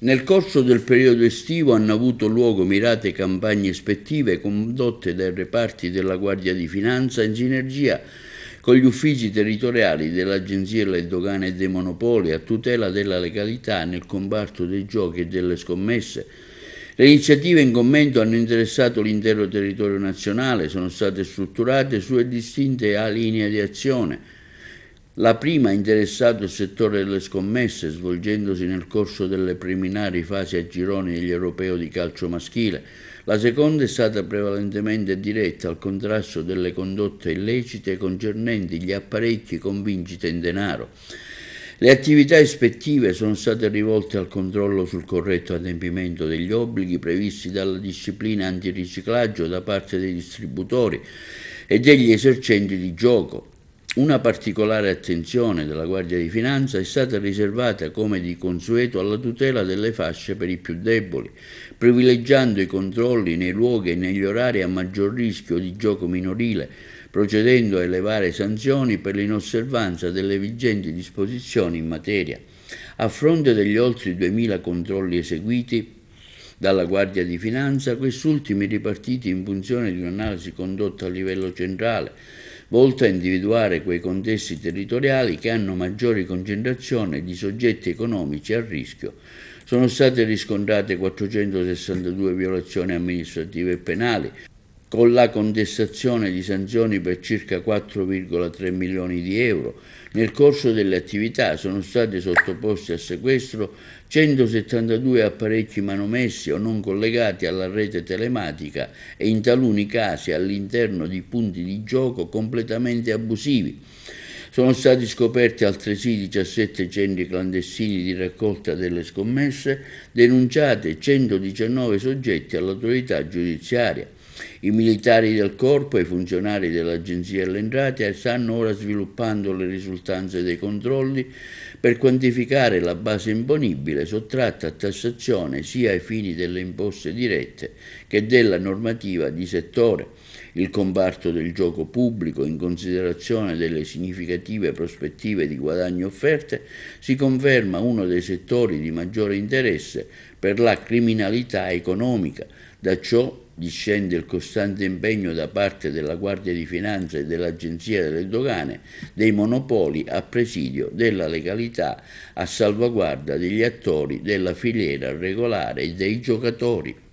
Nel corso del periodo estivo hanno avuto luogo mirate campagne ispettive condotte dai reparti della Guardia di Finanza in sinergia con gli uffici territoriali dell'Agenzia delle Dogane e dei Monopoli a tutela della legalità nel comparto dei giochi e delle scommesse. Le iniziative in commento hanno interessato l'intero territorio nazionale, sono state strutturate su distinte linee di azione la prima ha interessato il settore delle scommesse, svolgendosi nel corso delle preliminari fasi a gironi degli europei di calcio maschile. La seconda è stata prevalentemente diretta al contrasto delle condotte illecite concernenti gli apparecchi con vincite in denaro. Le attività ispettive sono state rivolte al controllo sul corretto adempimento degli obblighi previsti dalla disciplina antiriciclaggio da parte dei distributori e degli esercenti di gioco, una particolare attenzione della Guardia di Finanza è stata riservata come di consueto alla tutela delle fasce per i più deboli, privilegiando i controlli nei luoghi e negli orari a maggior rischio di gioco minorile, procedendo a elevare sanzioni per l'inosservanza delle vigenti disposizioni in materia. A fronte degli oltre 2.000 controlli eseguiti, dalla Guardia di Finanza, quest'ultimi ripartiti in funzione di un'analisi condotta a livello centrale, volta a individuare quei contesti territoriali che hanno maggiori concentrazioni di soggetti economici a rischio. Sono state riscontrate 462 violazioni amministrative e penali, con la contestazione di sanzioni per circa 4,3 milioni di euro. Nel corso delle attività sono state sottoposte a sequestro 172 apparecchi manomessi o non collegati alla rete telematica e in taluni casi all'interno di punti di gioco completamente abusivi. Sono stati scoperti altresì 17 centri clandestini di raccolta delle scommesse, denunciate 119 soggetti all'autorità giudiziaria. I militari del corpo e i funzionari dell'Agenzia delle Entrate stanno ora sviluppando le risultanze dei controlli per quantificare la base imponibile sottratta a tassazione sia ai fini delle imposte dirette che della normativa di settore il comparto del gioco pubblico, in considerazione delle significative prospettive di guadagno offerte, si conferma uno dei settori di maggiore interesse per la criminalità economica. Da ciò discende il costituzionalismo costante impegno da parte della Guardia di Finanza e dell'Agenzia delle Dogane dei monopoli a presidio della legalità a salvaguardia degli attori della filiera regolare e dei giocatori.